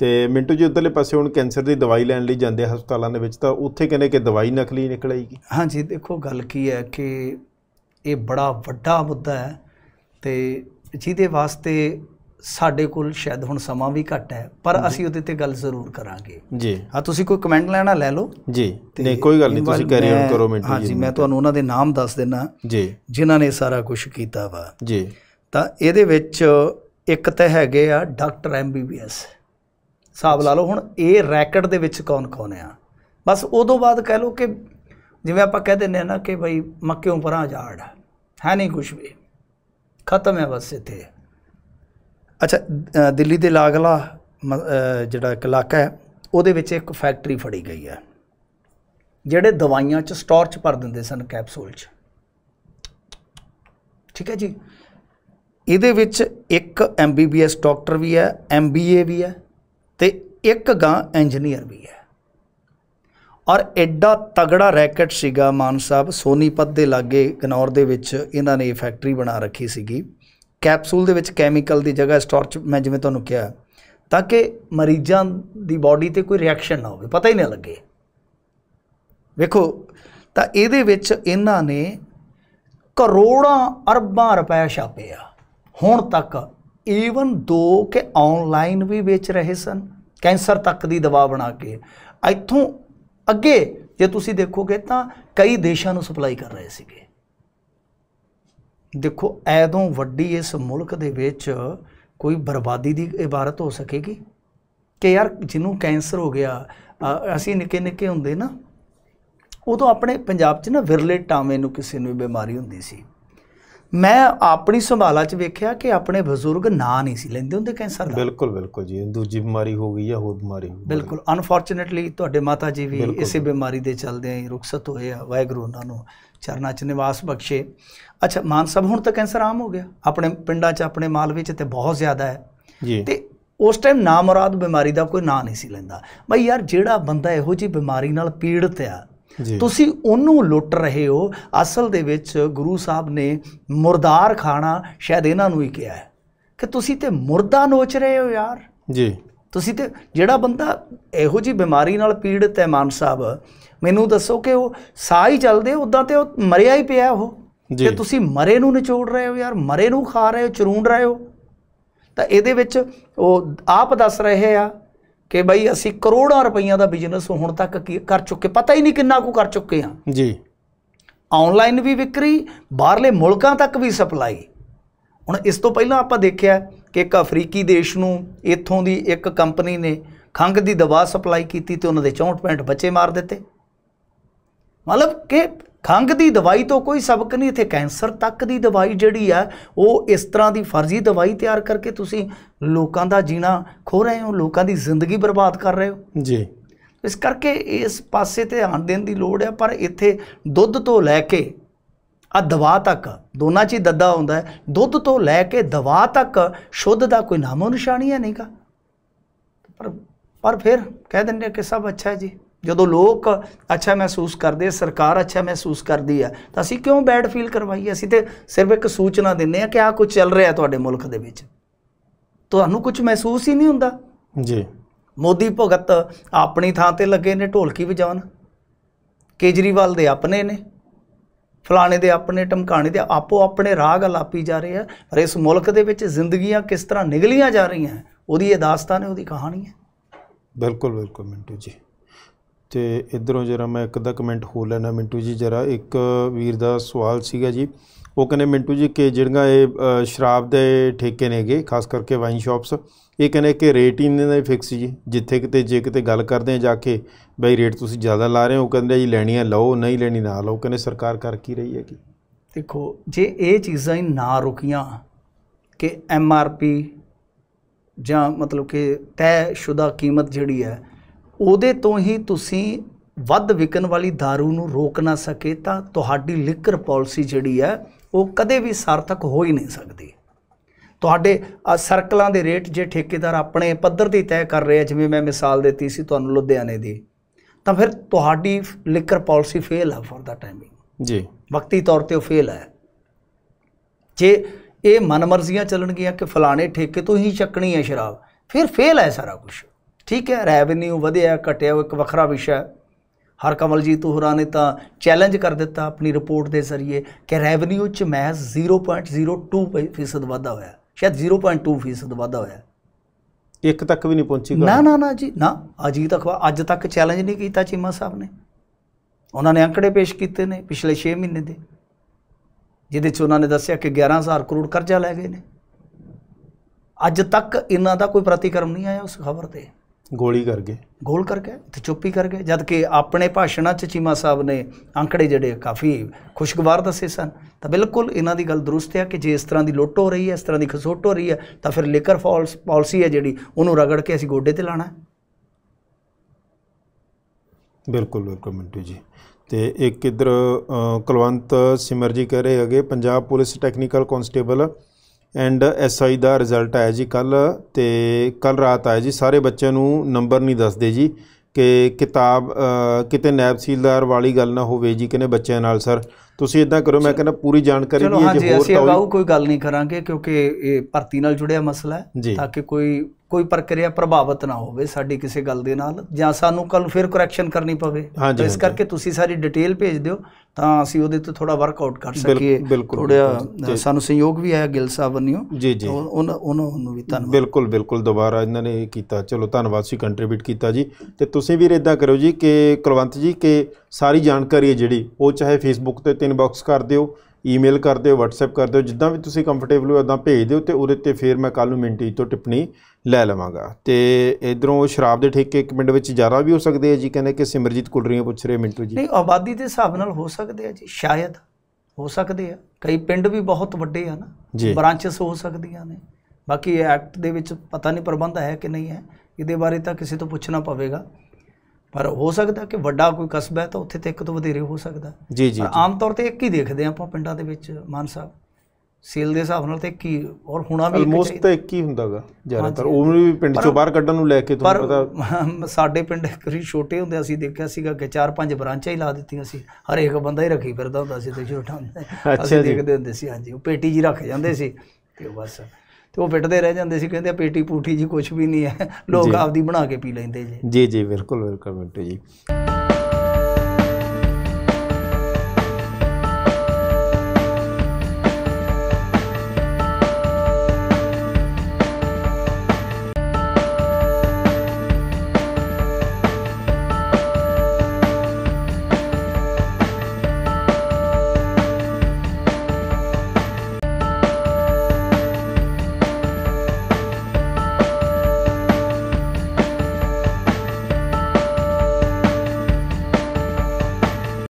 ਤੇ ਮਿੰਟੂ ਜੀ ਉਧਰਲੇ ਪਾਸੇ ਹੁਣ ਕੈਂਸਰ ਦੀ ਦਵਾਈ ਲੈਣ ਲਈ ਜਾਂਦੇ ਹਸਪਤਾਲਾਂ ਦੇ ਵਿੱਚ ਤਾਂ ਉੱਥੇ ਕਹਿੰਦੇ ਕਿ ਦਵਾਈ ਨਕਲੀ ਨਿਕਲ ਹਾਂਜੀ ਦੇਖੋ ਗੱਲ ਕੀ ਹੈ ਕਿ ਇਹ ਬੜਾ ਵੱਡਾ ਮੁੱਦਾ ਹੈ ਤੇ ਜਿਹਦੇ ਵਾਸਤੇ ਸਾਡੇ ਕੋਲ ਸ਼ਾਇਦ ਹੁਣ ਸਮਾਂ ਵੀ ਘੱਟ ਹੈ ਪਰ ਅਸੀਂ ਉਹਦੇ ਤੇ ਗੱਲ ਜ਼ਰੂਰ ਕਰਾਂਗੇ ਜੀ ਹਾਂ ਤੁਸੀਂ ਕੋਈ ਕਮੈਂਟ ਲੈਣਾ ਲੈ ਲਓ ਜੀ ਨਹੀਂ ਕੋਈ ਗੱਲ ਨਹੀਂ ਤੁਸੀਂ ਕੈਰੀ ਆਨ ਕਰੋ ਮਿੰਟੂ ਜੀ ਹਾਂਜੀ ਮੈਂ ਤੁਹਾਨੂੰ ਉਹਨਾਂ ਦੇ ਨਾਮ ਦੱਸ ਦਿੰਨਾ ਜੀ ਜਿਨ੍ਹਾਂ ਨੇ ਸਾਰਾ ਕੁਝ ਕੀਤਾ ਵਾ ਜੀ ਤਾਂ ਇਹਦੇ ਵਿੱਚ ਇੱਕ ਤਾਂ ਹੈਗੇ ਆ ਡਾਕਟਰ ਐਮਬੀਬੀਐਸ ਹਿਸਾਬ ਲਾ ਲਓ ਹੁਣ ਇਹ ਰੈਕਟ ਦੇ ਵਿੱਚ ਕੌਣ-ਕੌਣ ਆ ਬਸ ਉਦੋਂ ਬਾਅਦ ਕਹਿ ਲਓ ਕਿ ਜਿਵੇਂ ਆਪਾਂ ਕਹਿ ਦਿੰਨੇ ਆ ਨਾ ਕਿ ਭਾਈ ਮੱਕੇ ਪਰਾਂ ਜਾੜ ਹੈ ਨਹੀਂ ਕੁਝ ਵੀ ਖਤਮ ਹੈ ਬਸ ਇੱਥੇ ਅੱਛਾ ਦਿੱਲੀ ਦੇ ਲਾਗਲਾ ਜਿਹੜਾ ਇਲਾਕਾ ਹੈ ਉਹਦੇ ਵਿੱਚ ਇੱਕ ਫੈਕਟਰੀ ਫੜੀ ਗਈ ਹੈ ਜਿਹੜੇ ਦਵਾਈਆਂ ਚ ਸਟੋਰ ਚ ਭਰ ਦਿੰਦੇ ਸਨ ਕੈਪਸੂਲ ਚ ਠੀਕ ਹੈ ਜੀ ਇਹਦੇ ਵਿੱਚ ਇੱਕ ਐਮਬੀਬੀਐਸ ਡਾਕਟਰ ਵੀ ਹੈ ਐਮਬੀਏ ਵੀ ਹੈ ਤੇ ਇੱਕ ਗਾਂ ਇੰਜੀਨੀਅਰ ਵੀ ਹੈ ਔਰ ਐਡਾ ਤਗੜਾ ਰੈਕਟ ਸੀਗਾ ਮਾਨ ਸਾਹਿਬ ਸੋਨੀਪਤ ਦੇ ਲਾਗੇ ਗਨੌਰ ਦੇ ਵਿੱਚ ਇਹਨਾਂ ਨੇ ਇਹ ਫੈਕਟਰੀ ਬਣਾ ਰੱਖੀ ਸੀਗੀ ਕੈਪਸੂਲ ਦੇ ਵਿੱਚ ਕੈਮੀਕਲ ਦੀ ਜਗ੍ਹਾ ਸਟਾਰਚ ਮੈਂ ਜਿਵੇਂ ਤੁਹਾਨੂੰ ਕਿਹਾ ਤਾਂ ਕਿ ਮਰੀਜ਼ਾਂ ਦੀ ਬਾਡੀ ਤੇ ਕੋਈ ਰਿਐਕਸ਼ਨ ਨਾ ਹੋਵੇ ਪਤਾ ਹੀ ਨਾ ਲੱਗੇ ਵੇਖੋ ਤਾਂ ਇਹਦੇ ਵਿੱਚ ਇਹਨਾਂ ਨੇ ਕਰੋੜਾਂ ਅਰਬਾਂ ਰੁਪਏ ਛਾਪੇ ਆ ਹੁਣ ਤੱਕ ਈਵਨ ਦੋ ਕਿ ਆਨਲਾਈਨ ਵੀ ਵੇਚ ਰਹੇ ਸਨ ਕੈਂਸਰ ਤੱਕ ਦੀ ਦਵਾ ਬਣਾ ਕੇ ਇੱਥੋਂ ਅੱਗੇ ਜੇ ਤੁਸੀਂ ਦੇਖੋਗੇ ਤਾਂ ਕਈ ਦੇਸ਼ਾਂ ਨੂੰ ਸਪਲਾਈ ਕਰ ਰਹੇ ਸੀਗੇ ਦੇਖੋ ਐਦੋਂ ਵੱਡੀ ਇਸ ਮੁਲਕ ਦੇ ਵਿੱਚ ਕੋਈ ਬਰਬਾਦੀ ਦੀ ਇਬਾਰਤ ਹੋ ਸਕੇਗੀ ਕਿ ਯਾਰ ਜਿਹਨੂੰ ਕੈਂਸਰ ਹੋ ਗਿਆ ਅਸੀਂ ਨਿੱਕੇ ਨਿੱਕੇ ਹੁੰਦੇ ਨਾ ਉਦੋਂ ਆਪਣੇ ਪੰਜਾਬ 'ਚ ਨਾ ਵਿਰਲੇ ਟਾਵੇਂ ਨੂੰ ਕਿਸੇ ਨੂੰ ਬਿਮਾਰੀ ਹੁੰਦੀ ਸੀ ਮੈਂ ਆਪਣੀ ਸੰਭਾਲਾ ਚ ਵੇਖਿਆ ਕਿ ਆਪਣੇ ਬਜ਼ੁਰਗ ਨਾਂ ਨਹੀਂ ਸੀ ਲੈਂਦੇ ਹੁੰਦੇ ਕੈਂਸਰ ਦਾ ਬਿਲਕੁਲ ਬਿਲਕੁਲ ਜੀ ਦੂਜੀ ਬਿਮਾਰੀ ਹੋ ਗਈ ਜਾਂ ਹੋਰ ਬਿਮਾਰੀ ਬਿਲਕੁਲ ਅਨਫੋਰਚੂਨੇਟਲੀ ਤੁਹਾਡੇ ਮਾਤਾ ਜੀ ਵੀ ਇਸੇ ਬਿਮਾਰੀ ਦੇ ਚਲਦੇ ਹੀ ਰੁਖਸਤ ਹੋਏ ਆ ਵਾਹਿਗੁਰੂ ਉਹਨਾਂ ਨੂੰ ਚਰਨਾਂ 'ਚ ਨਿਵਾਸ ਬਖਸ਼ੇ ਅੱਛਾ ਮਾਨ ਹੁਣ ਤਾਂ ਕੈਂਸਰ ਆਮ ਹੋ ਗਿਆ ਆਪਣੇ ਪਿੰਡਾਂ 'ਚ ਆਪਣੇ ਮਾਲਵੇ 'ਚ ਤੇ ਬਹੁਤ ਜ਼ਿਆਦਾ ਹੈ ਜੀ ਤੇ ਉਸ ਟਾਈਮ ਨਾ ਮੁਰਾਦ ਬਿਮਾਰੀ ਦਾ ਕੋਈ ਨਾਂ ਨਹੀਂ ਸੀ ਲੈਂਦਾ ਬਈ ਯਾਰ ਜਿਹੜਾ ਬੰਦਾ ਇਹੋ ਜੀ ਬਿਮਾਰੀ ਨਾਲ ਪੀੜਤ ਆ ਤੁਸੀਂ ਉਹਨੂੰ ਲੁੱਟ ਰਹੇ ਹੋ ਅਸਲ ਦੇ ਵਿੱਚ ਗੁਰੂ ਸਾਹਿਬ ਨੇ ਮੁਰਦਾਰ ਖਾਣਾ ਸ਼ਾਇਦ ਇਹਨਾਂ ਨੂੰ ਹੀ ਕਿਹਾ ਹੈ ਕਿ ਤੁਸੀਂ ਤੇ ਮੁਰਦਾ ਨੋਚ ਰਹੇ ਹੋ ਯਾਰ ਜੀ ਤੁਸੀਂ ਤੇ ਜਿਹੜਾ ਬੰਦਾ ਇਹੋ ਜੀ ਬਿਮਾਰੀ ਨਾਲ ਪੀੜਤ ਹੈ ਮਾਨ ਸਾਹਿਬ ਮੈਨੂੰ ਦੱਸੋ ਕਿ ਉਹ ਸਾਹ ਹੀ ਚੱਲਦੇ ਉਦਾਂ ਤੇ ਉਹ ਮਰਿਆ ਹੀ ਪਿਆ ਉਹ ਤੇ ਤੁਸੀਂ ਮਰੇ ਨੂੰ ਨਿਚੋੜ ਰਹੇ ਹੋ ਯਾਰ ਮਰੇ ਨੂੰ ਖਾ ਰਹੇ ਹੋ ਚਰੂੰਡ ਰਹੇ ਹੋ ਤਾਂ ਇਹਦੇ ਵਿੱਚ ਉਹ ਆਪ ਦੱਸ ਰਹੇ ਆ ਕਿ ਬਈ ਅਸੀਂ ਕਰੋੜਾਂ ਰੁਪਈਆ ਦਾ ਬਿਜ਼ਨਸ ਹੁਣ ਤੱਕ ਕਰ ਚੁੱਕੇ ਪਤਾ ਹੀ ਨਹੀਂ ਕਿੰਨਾ ਕੁ ਕਰ ਚੁੱਕੇ ਆ ਜੀ ਆਨਲਾਈਨ ਵੀ ਵਿਕਰੀ ਬਾਹਰਲੇ ਮੁਲਕਾਂ ਤੱਕ ਵੀ ਸਪਲਾਈ ਹੁਣ ਇਸ ਤੋਂ ਪਹਿਲਾਂ ਆਪਾਂ ਦੇਖਿਆ ਕਿ ਇੱਕ ਅਫਰੀਕੀ ਦੇਸ਼ ਨੂੰ ਇੱਥੋਂ ਦੀ ਇੱਕ ਕੰਪਨੀ ਨੇ ਖੰਗ ਦੀ ਦਵਾ ਸਪਲਾਈ ਕੀਤੀ ਤੇ ਉਹਨਾਂ ਦੇ 64 ਪੈਂਟ ਬੱਚੇ ਮਾਰ ਦਿੱਤੇ ਮਤਲਬ ਕਿ ਖੰਗ ਦੀ ਦਵਾਈ ਤੋਂ ਕੋਈ ਸਬਕ ਨਹੀਂ ਇੱਥੇ ਕੈਂਸਰ ਤੱਕ ਦੀ ਦਵਾਈ ਜਿਹੜੀ ਆ ਉਹ ਇਸ ਤਰ੍ਹਾਂ ਦੀ ਫਰਜ਼ੀ ਦਵਾਈ ਤਿਆਰ ਕਰਕੇ ਤੁਸੀਂ ਲੋਕਾਂ ਦਾ ਜੀਣਾ ਖੋ ਰਹੇ ਹੋ ਲੋਕਾਂ ਦੀ ਜ਼ਿੰਦਗੀ ਬਰਬਾਦ ਕਰ ਰਹੇ ਹੋ ਜੀ ਇਸ ਕਰਕੇ ਇਸ ਪਾਸੇ ਤੇ ਧਿਆਨ ਦੇਣ ਦੀ ਲੋੜ ਹੈ ਪਰ ਇੱਥੇ ਦੁੱਧ ਤੋਂ ਲੈ ਕੇ ਆ ਦਵਾ ਤੱਕ ਦੋਨਾਂ 'ਚ ਹੀ ਦੱਦਾ ਹੁੰਦਾ ਹੈ ਦੁੱਧ ਤੋਂ ਲੈ ਕੇ ਦਵਾ ਤੱਕ ਸ਼ੁੱਧ ਦਾ ਕੋਈ ਨਾਮੋ ਨਿਸ਼ਾਨੀ ਹੈ ਨਹੀਂਗਾ ਪਰ ਪਰ ਫਿਰ ਕਹਿ ਦਿੰਦੇ ਕਿ ਸਭ ਅੱਛਾ ਹੈ ਜੀ ਜਦੋਂ ਲੋਕ ਅੱਛਾ ਮਹਿਸੂਸ ਕਰਦੇ ਸਰਕਾਰ ਅੱਛਾ ਮਹਿਸੂਸ ਕਰਦੀ ਹੈ ਤਾਂ ਅਸੀਂ ਕਿਉਂ ਬੈਡ ਫੀਲ ਕਰਵਾਈਏ ਅਸੀਂ ਤੇ ਸਿਰਫ ਇੱਕ ਸੂਚਨਾ ਦਿੰਨੇ ਆ ਕਿ ਆ ਕੁਝ ਚੱਲ ਰਿਹਾ ਤੁਹਾਡੇ ਮੁਲਕ ਦੇ ਵਿੱਚ ਤੁਹਾਨੂੰ ਕੁਝ ਮਹਿਸੂਸ ਹੀ ਨਹੀਂ ਹੁੰਦਾ ਜੀ ਮੋਦੀ ਭਗਤ ਆਪਣੀ ਥਾਂ ਤੇ ਲੱਗੇ ਨੇ ਢੋਲਕੀ ਵਜਾਉਣ ਕੇਜਰੀਵਾਲ ਦੇ ਆਪਣੇ ਨੇ ਫਲਾਣੇ ਦੇ ਆਪਣੇ ਟਮਕਾਣੇ ਦੇ ਆਪੋ ਆਪਣੇ ਰਾਗ ਲਾਪੀ ਜਾ ਰਹੇ ਆ ਪਰ ਇਸ ਮੁਲਕ ਦੇ ਵਿੱਚ ਜ਼ਿੰਦਗੀਆਂ ਕਿਸ ਤਰ੍ਹਾਂ ਨਿਗਲੀਆਂ ਜਾ ਰਹੀਆਂ ਉਹਦੀ ਇਹ ਦਾਸਤਾਨ ਹੈ ਉਹਦੀ ਕਹਾਣੀ ਹੈ ਬਿਲਕੁਲ ਬਿਲਕੁਲ ਮਿੰਟੂ ਜੀ ਤੇ ਇਧਰੋਂ ਜਰਾ ਮੈਂ ਇੱਕ ਦਾ ਕਮੈਂਟ ਹੋ ਲੈਣਾ ਮਿੰਟੂ ਜੀ ਜਰਾ ਇੱਕ ਵੀਰ ਦਾ ਸਵਾਲ ਸੀਗਾ ਜੀ ਉਹ ਕਹਿੰਦੇ ਮਿੰਟੂ ਜੀ ਕਿ ਜਿਹੜੀਆਂ ਇਹ ਸ਼ਰਾਬ ਦੇ ਠੇਕੇ ਨੇਗੇ ਖਾਸ ਕਰਕੇ ਵਾਈਨ ਸ਼ਾਪਸ ਇਹ ਕਹਿੰਦੇ ਕਿ ਰੇਟ ਇਹਨਾਂ ਦਾ ਫਿਕਸ ਜੀ ਜਿੱਥੇ ਕਿਤੇ ਜੇ ਕਿਤੇ ਗੱਲ ਕਰਦੇ ਆ ਜਾ ਕੇ ਬਈ ਰੇਟ ਤੁਸੀਂ ਜ਼ਿਆਦਾ ਲਾ ਰਹੇ ਹੋ ਕਹਿੰਦੇ ਜੀ ਲੈਣੀਆਂ ਲਓ ਨਹੀਂ ਲੈਣੀ ਨਾ ਲਓ ਕਹਿੰਦੇ ਸਰਕਾਰ ਕਰ ਕੀ ਰਹੀ ਹੈ ਕਿ ਦੇਖੋ ਜੇ ਇਹ ਚੀਜ਼ਾਂ ਹੀ ਨਾ ਰੁਕੀਆਂ ਕਿ ਐਮ ਆਰ ਪੀ ਜਾਂ ਮਤਲਬ ਕਿ ਤੈਅ ਸ਼ੁਦਾ ਕੀਮਤ ਜਿਹੜੀ ਹੈ ਉਹਦੇ ਤੋਂ ਹੀ ਤੁਸੀਂ ਵੱਧ ਵਿਕਣ ਵਾਲੀ दारू ਨੂੰ ਰੋਕ ਨਾ ਸਕੇ ਤਾਂ ਤੁਹਾਡੀ ਲਿਕਰ ਪਾਲਿਸੀ ਜਿਹੜੀ ਹੈ ਉਹ ਕਦੇ ਵੀ ਸਾਰਥਕ ਹੋ ਹੀ ਨਹੀਂ ਸਕਦੀ ਤੁਹਾਡੇ ਸਰਕਲਾਂ ਦੇ ਰੇਟ ਜੇ ਠੇਕੇਦਾਰ ਆਪਣੇ ਪੱਧਰ ਤੇ ਤੈਅ ਕਰ ਰਿਹਾ ਜਿਵੇਂ ਮੈਂ ਮਿਸਾਲ ਦਿੱਤੀ ਸੀ ਤੁਹਾਨੂੰ ਲੁਧਿਆਣੇ ਦੀ ਤਾਂ ਫਿਰ ਤੁਹਾਡੀ ਲਿਕਰ ਪਾਲਿਸੀ ਫੇਲ ਹੈ ਫॉर ਦਾ ਟਾਈਮਿੰਗ ਜੀ ਵਕਤੀ ਤੌਰ ਤੇ ਉਹ ਫੇਲ ਹੈ ਜੇ ਇਹ ਮਨਮਰਜ਼ੀਆਂ ਚੱਲਣਗੀਆਂ ਕਿ ਫਲਾਣੇ ਠੇਕੇ ਤੋਂ ਹੀ ਚੱਕਣੀ ਹੈ ਸ਼ਰਾਬ ਫਿਰ ਫੇਲ ਹੈ ਸਾਰਾ ਕੁਝ ਠੀਕ ਹੈ ਰੈਵਨਿਊ ਵਧਿਆ ਘਟਿਆ ਉਹ ਇੱਕ ਵੱਖਰਾ ਵਿਸ਼ਾ ਹੈ ਹਰ ਕਮਲਜੀਤ ਹੋਰਾਂ ਨੇ ਤਾਂ ਚੈਲੰਜ ਕਰ ਦਿੱਤਾ ਆਪਣੀ ਰਿਪੋਰਟ ਦੇ ਜ਼ਰੀਏ ਕਿ ਰੈਵਨਿਊ 'ਚ ਮਹਿਜ਼ 0.02% ਵਾਧਾ ਹੋਇਆ ਸ਼ਾਇਦ 0.2% ਵਾਧਾ ਹੋਇਆ ਇੱਕ ਤੱਕ ਵੀ ਨਹੀਂ ਪਹੁੰਚੀ ਨਾ ਨਾ ਨਾ ਜੀ ਨਾ ਅਜੀਤ ਅਖਵਾ ਅੱਜ ਤੱਕ ਚੈਲੰਜ ਨਹੀਂ ਕੀਤਾ ਚੀਮਾ ਸਾਹਿਬ ਨੇ ਉਹਨਾਂ ਨੇ ਅੰਕੜੇ ਪੇਸ਼ ਕੀਤੇ ਨੇ ਪਿਛਲੇ 6 ਮਹੀਨੇ ਦੇ ਜਿਹਦੇ 'ਚ ਉਹਨਾਂ ਨੇ ਦੱਸਿਆ ਕਿ 11000 ਕਰੋੜ ਕਰਜ਼ਾ ਲੈ ਗਏ ਨੇ ਅੱਜ ਤੱਕ ਇਹਨਾਂ ਦਾ ਕੋਈ ਪ੍ਰਤੀਕਰਮ ਨਹੀਂ ਆਇਆ ਉਸ ਖਬਰ ਤੇ ਗੋਲੀ ਕਰ ਗਏ ਗੋਲ ਕਰ ਗਏ ਤੇ ਚੁੱਪੀ ਕਰ ਗਏ ਜਦ ਕਿ ਆਪਣੇ ਭਾਸ਼ਣਾਂ 'ਚ ਚੀਮਾ ਸਾਹਿਬ ਨੇ ਅੰਕੜੇ ਜਿਹੜੇ ਕਾਫੀ ਖੁਸ਼ਗਵਾਰ ਦੱਸੇ ਸਨ ਤਾਂ ਬਿਲਕੁਲ ਇਹਨਾਂ ਦੀ ਗੱਲ ਦਰੁਸਤ ਹੈ ਕਿ ਜੇ ਇਸ ਤਰ੍ਹਾਂ ਦੀ ਲੁੱਟ ਹੋ ਰਹੀ ਹੈ ਇਸ ਤਰ੍ਹਾਂ ਦੀ ਖਸੋਟ ਹੋ ਰਹੀ ਹੈ ਤਾਂ ਫਿਰ ਲੇਕਰ ਫਾਲਸ ਪਾਲਿਸੀ ਹੈ ਜਿਹੜੀ ਉਹਨੂੰ ਰਗੜ ਕੇ ਅਸੀਂ ਗੋਡੇ ਤੇ ਲਾਣਾ ਬਿਲਕੁਲ ਬਿਲਕੁਲ ਮਿੰਟੂ ਜੀ ਤੇ ਇੱਕ ਇਧਰ ਕੁਲਵੰਤ ਸਿਮਰ ਜੀ ਕਹ ਰਹੇ ਹੈਗੇ Punjab police technical constable and SI ਦਾ ਰਿਜ਼ਲਟ ਆਇਆ ਜੀ ਕੱਲ ਤੇ ਕੱਲ ਰਾਤ ਆਇਆ ਜੀ ਸਾਰੇ ਬੱਚਿਆਂ ਨੂੰ ਨੰਬਰ ਨਹੀਂ ਦੱਸਦੇ ਜੀ ਕਿ ਕਿਤਾਬ ਕਿਤੇ ਨੈਬ ਸੀਲਦਾਰ ਵਾਲੀ ਗੱਲ ਨਾ ਹੋਵੇ ਜੀ ਕਿਨੇ ਬੱਚਿਆਂ ਨਾਲ ਸਰ ਤੁਸੀਂ ਇਦਾਂ ਕਰੋ ਮੈਂ ਕਹਿੰਦਾ ਪੂਰੀ ਜਾਣਕਾਰੀ ਦੀ ਜੇ ਹੋਰ ਤਾਂ ਕੋਈ ਗੱਲ ਨਹੀਂ ਕਰਾਂਗੇ ਕਿਉਂਕਿ ਇਹ ਭਰਤੀ ਨਾਲ ਜੁੜਿਆ ਮਸਲਾ ਹੈ ਤਾਂ ਕਿ ਕੋਈ ਕੋਈ ਪ੍ਰਕਿਰਿਆ ਪ੍ਰਭਾਵਿਤ ਨਾ ਹੋਵੇ ਸਾਡੀ ਕਿਸੇ ਗੱਲ ਦੇ ਨਾਲ ਜਾਂ ਸਾਨੂੰ ਕੱਲ ਫਿਰ ਕਰੈਕਸ਼ਨ ਕਰਨੀ ਪਵੇ ਤਾਂ ਇਸ ਕਰਕੇ ਤੁਸੀਂ ਸਾਰੀ ਡਿਟੇਲ ਭੇਜ ਦਿਓ ਤਾਂ ਅਸੀਂ ਉਹਦੇ ਤੇ ਥੋੜਾ ਵਰਕਆਊਟ ਕਰ ਸਕੀਏ ਥੋੜਾ ਸਾਨੂੰ ਸਹਿਯੋਗ ਵੀ ਆਇਆ ਗਿਲ ਸਾਹਿਬ ਨੂੰ ਜੀ ਜੀ ਉਹਨਾਂ ਨੂੰ ਵੀ ਧੰਨਵਾਦ ਬਿਲਕੁਲ ਬਿਲਕੁਲ ਦੁਬਾਰਾ ਇਹਨਾਂ ਨੇ ਕੀਤਾ ਚਲੋ ਧੰਨਵਾਦ ਸੀ ਕੰਟਰੀਬਿਊਟ ਕੀਤਾ ਜੀ ਤੇ ਤੁਸੀਂ ਵੀ ਇਦਾਂ ਕਰੋ ਜੀ ਕਿ ਕੁਲਵੰਤ ਜੀ ਕਿ ਸਾਰੀ ਜਾਣਕਾਰੀ ਹੈ ਜਿਹੜੀ ਉਹ ਚਾਹੇ ਫੇਸਬੁੱਕ ਤੇ ਤਿੰਨ ਬਾਕਸ ਕਰ ਦਿਓ ਈਮੇਲ ਕਰ ਦਿਓ WhatsApp ਕਰ ਦਿਓ ਜਿੱਦਾਂ ਵੀ ਤੁਸੀਂ ਕੰਫਰਟੇਬਲ ਹੋ ਉਦਾਂ ਭੇਜ ਦਿਓ ਤੇ ਉਹਦੇ ਤੇ ਫਿਰ ਮੈਂ ਕੱਲ ਨੂੰ ਮਿੰਟੀ ਤੋਂ ਟਿੱਪਣੀ ਲੈ ਲਵਾਂਗਾ ਤੇ ਇਧਰੋਂ ਸ਼ਰਾਬ ਦੇ ਠੇਕੇ ਇੱਕ ਮਿੰਟ ਵਿੱਚ ਜ਼ਿਆਦਾ ਵੀ ਹੋ ਸਕਦੇ ਆ ਜੀ ਕਹਿੰਦੇ ਕਿ ਸਿਮਰਜੀਤ ਕੁਲਰੀਆਂ ਪੁੱਛ ਰਹੇ ਮਿੰਟੂ ਜੀ ਨਹੀਂ ਆਬਾਦੀ ਦੇ ਹਿਸਾਬ ਨਾਲ ਹੋ ਸਕਦੇ ਆ ਜੀ ਸ਼ਾਇਦ ਹੋ ਸਕਦੇ ਆ ਕਈ ਪਿੰਡ ਵੀ ਬਹੁਤ ਵੱਡੇ ਆ ਨਾ ਬ੍ਰਾਂਚਸ ਹੋ ਸਕਦੀਆਂ ਨੇ ਬਾਕੀ ਐਕਟ ਦੇ ਵਿੱਚ ਪਤਾ ਨਹੀਂ ਪ੍ਰਬੰਧ ਹੈ ਕਿ ਨਹੀਂ ਹੈ ਇਹਦੇ ਬਾਰੇ ਤਾਂ ਕਿਸੇ ਤੋਂ ਪੁੱਛਣਾ ਪਵੇਗਾ ਪਰ ਹੋ ਸਕਦਾ ਕਿ ਵੱਡਾ ਕੋਈ ਕਸਬਾ ਹੈ ਤਾਂ ਉੱਥੇ ਤੇ ਇੱਕ ਤੋਂ ਵਧੇਰੇ ਹੋ ਸਕਦਾ ਜੀ ਜੀ ਪਰ ਆਮ ਤੌਰ ਤੇ ਇੱਕ ਹੀ ਦੇਖਦੇ ਆਪਾਂ ਪਿੰਡਾਂ ਦੇ ਵਿੱਚ ਮਾਨ ਸਾਹਿਬ ਸੇਲ ਦੇ ਹਿਸਾਬ ਨਾਲ ਤੇ ਇੱਕ ਹੀ ਔਰ ਹੁਣਾ ਵੀ ਆਲਮੋਸਟ ਤਾਂ ਇੱਕ ਹੀ ਹੁੰਦਾਗਾ ਜ਼ਿਆਦਾਤਰ ਉਹ ਵੀ ਪਿੰਡ ਚੋਂ ਬਾਹਰ ਕੱਢਣ ਨੂੰ ਲੈ ਕੇ ਤੁਹਾਨੂੰ ਪਤਾ ਸਾਡੇ ਪਿੰਡ ਕਰੀ ਛੋਟੇ ਹੁੰਦੇ ਅਸੀਂ ਦੇਖਿਆ ਸੀਗਾ ਕਿ ਚਾਰ ਪੰਜ ਬ੍ਰਾਂਚਾਂ ਹੀ ਲਾ ਦਿੱਤੀਆਂ ਸੀ ਹਰ ਇੱਕ ਬੰਦਾ ਹੀ ਰੱਖੀ ਫਿਰਦਾ ਹੁੰਦਾ ਸੀ ਤੇ ਛੋਟਾ ਹੁੰਦਾ ਅਸੀਂ ਦੇਖਦੇ ਹੁੰਦੇ ਸੀ ਹਾਂਜੀ ਉਹ ਪੇਟੀ ਜੀ ਰੱਖ ਜਾਂਦੇ ਸੀ ਤੇ ਬਸ ਤੇ ਉਹ ਫਿੱਟਦੇ ਰਹਿ ਜਾਂਦੇ ਸੀ ਕਹਿੰਦੇ ਪੇਟੀ ਪੂਠੀ ਜੀ ਕੁਝ ਵੀ ਨਹੀਂ ਹੈ ਲੋਕ ਆਪਦੀ ਬਣਾ ਕੇ ਪੀ ਲੈਂਦੇ ਜੀ ਜੀ ਜੀ ਬਿਲਕੁਲ ਬਿਲਕੁਲ ਮਿੰਟੂ ਜੀ